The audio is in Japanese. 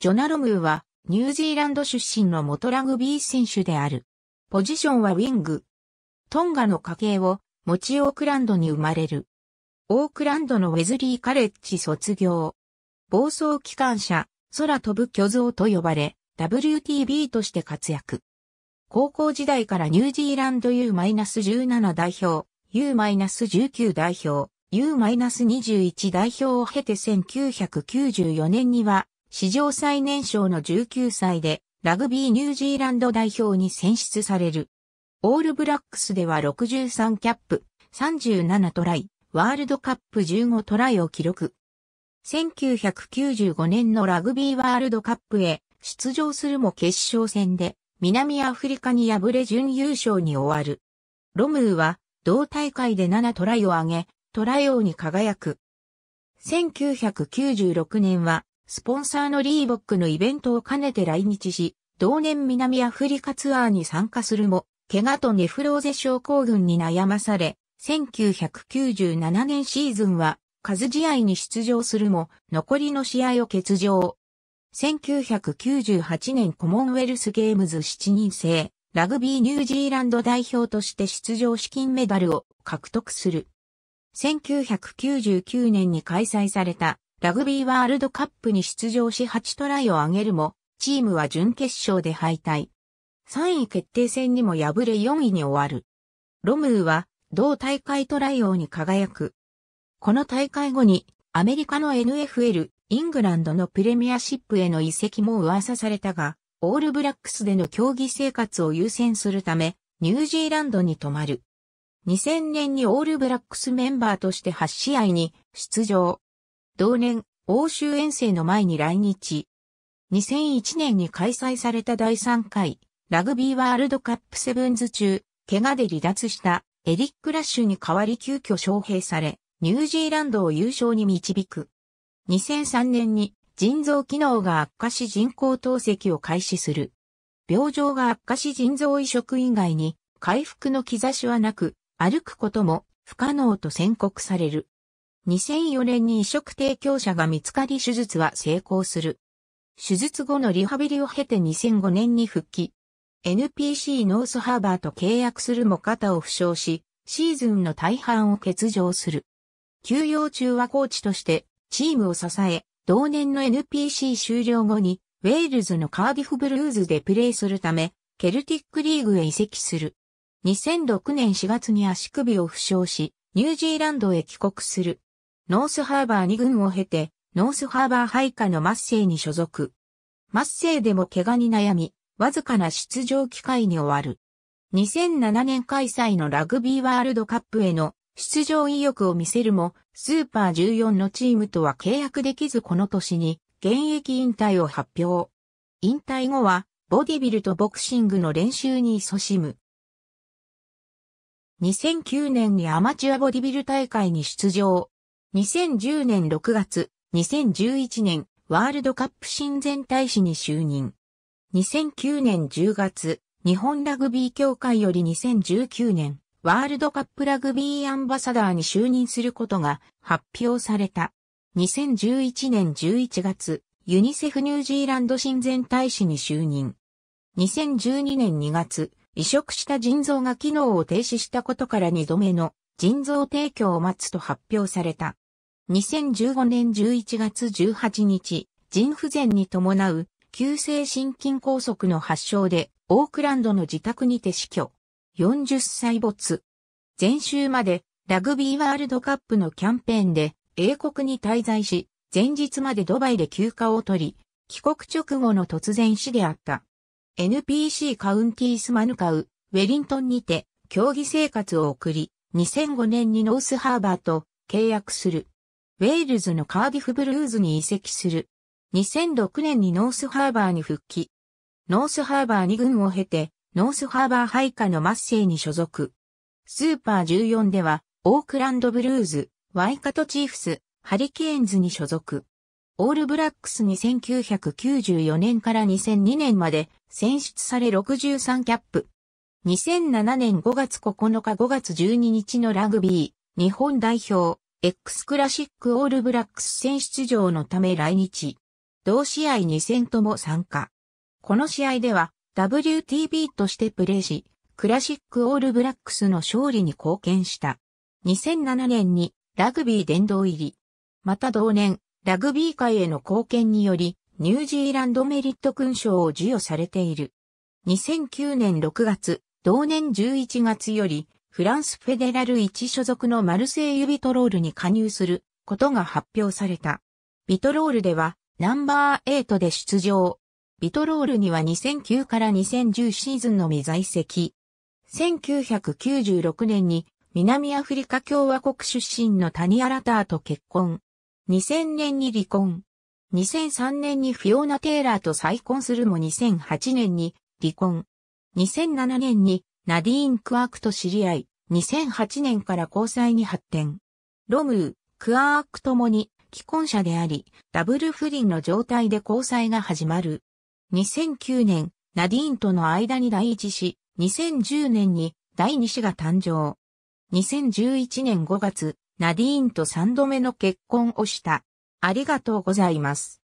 ジョナ・ロムーは、ニュージーランド出身の元ラグビー選手である。ポジションはウィング。トンガの家系を、持ちオークランドに生まれる。オークランドのウェズリーカレッジ卒業。暴走機関車、空飛ぶ巨像と呼ばれ、WTB として活躍。高校時代からニュージーランド U-17 代表、U-19 代表、U-21 代表を経て1994年には史上最年少の19歳で、ラグビーニュージーランド代表に選出される。オールブラックスでは63キャップ、37トライ、ワールドカップ15トライを記録。1995年のラグビーワールドカップへ出場するも決勝戦で南アフリカに敗れ準優勝に終わる。ロムーは同大会で7トライを挙げ、トライ王に輝く。1996年はスポンサーのリーボックのイベントを兼ねて来日し、同年南アフリカツアーに参加するも、怪我とネフローゼ症候群に悩まされ、1997年シーズンは、数試合に出場するも、残りの試合を欠場。1998年コモンウェルスゲームズ7人制、ラグビーニュージーランド代表として出場資金メダルを獲得する。1999年に開催されたラグビーワールドカップに出場し8トライを挙げるも、チームは準決勝で敗退。3位決定戦にも敗れ4位に終わる。ロムーは同大会トライ王に輝く。この大会後にアメリカの NFL イングランドのプレミアシップへの移籍も噂されたが、オールブラックスでの競技生活を優先するため、ニュージーランドに泊まる。2000年にオールブラックスメンバーとして8試合に出場。同年、欧州遠征の前に来日。2001年に開催された第3回、ラグビーワールドカップセブンズ中、怪我で離脱したエリック・ラッシュに代わり急遽招聘され、ニュージーランドを優勝に導く。2003年に腎臓機能が悪化し人工透析を開始する。病状が悪化し腎臓移植以外に回復の兆しはなく、歩くことも不可能と宣告される。2004年に移植提供者が見つかり手術は成功する。手術後のリハビリを経て2005年に復帰。NPC ノースハーバーと契約するも肩を負傷し、シーズンの大半を欠場する。休養中はコーチとしてチームを支え、同年の NPC 終了後にウェールズのカーディフブルーズでプレーするため、ケルティックリーグへ移籍する。2006年4月に足首を負傷し、ニュージーランドへ帰国する。ノースハーバー2軍を経て、ノースハーバー配下のマッセイに所属。マッセイでも怪我に悩み、わずかな出場機会に終わる。2007年開催のラグビーワールドカップへの出場意欲を見せるも、スーパー14のチームとは契約できずこの年に現役引退を発表。引退後は、ボディビルとボクシングの練習に勤しむ。2009年にアマチュアボディビル大会に出場。2010年6月、2011年、ワールドカップ親善大使に就任。2009年10月、日本ラグビー協会より2019年、ワールドカップラグビーアンバサダーに就任することが発表された。2011年11月、ユニセフニュージーランド親善大使に就任。2012年2月、移植した腎臓が機能を停止したことから2度目の腎臓提供を待つと発表された。2015年11月18日、腎不全に伴う急性心筋梗塞の発症でオークランドの自宅にて死去。40歳没。前週までラグビーワールドカップのキャンペーンで英国に滞在し、前日までドバイで休暇を取り、帰国直後の突然死であった。NPC カウンティースマヌカウ、ウェリントンにて競技生活を送り、2005年にノースハーバーと契約する。ウェールズのカーディフブルーズに移籍する。2006年にノースハーバーに復帰。ノースハーバー2軍を経て、ノースハーバー配下のマッセイに所属。スーパー14では、オークランドブルーズ、ワイカトチーフス、ハリケーンズに所属。オールブラックスに1994年から2002年まで選出され63キャップ。2007年5月9日5月12日のラグビー日本代表 X クラシックオールブラックス選出場のため来日。同試合2戦とも参加。この試合では WTB としてプレーし、クラシックオールブラックスの勝利に貢献した。2007年にラグビー殿堂入り。また同年、ラグビー界への貢献により、ニュージーランドメリット勲章を授与されている。2009年6月、同年11月より、フランスフェデラル1所属のマルセイユ・ビトロールに加入することが発表された。ビトロールではナンバー8で出場。ビトロールには2009から2010シーズンのみ在籍。1996年に南アフリカ共和国出身のタニア・ラターと結婚。2000年に離婚。2003年にフィオナ・テイラーと再婚するも2008年に離婚。2007年にナディーン・クアークと知り合い、2008年から交際に発展。ロムー、クアークともに既婚者であり、ダブル不倫の状態で交際が始まる。2009年、ナディーンとの間に第一子、2010年に第二子が誕生。2011年5月、ナディーンと三度目の結婚をした。ありがとうございます。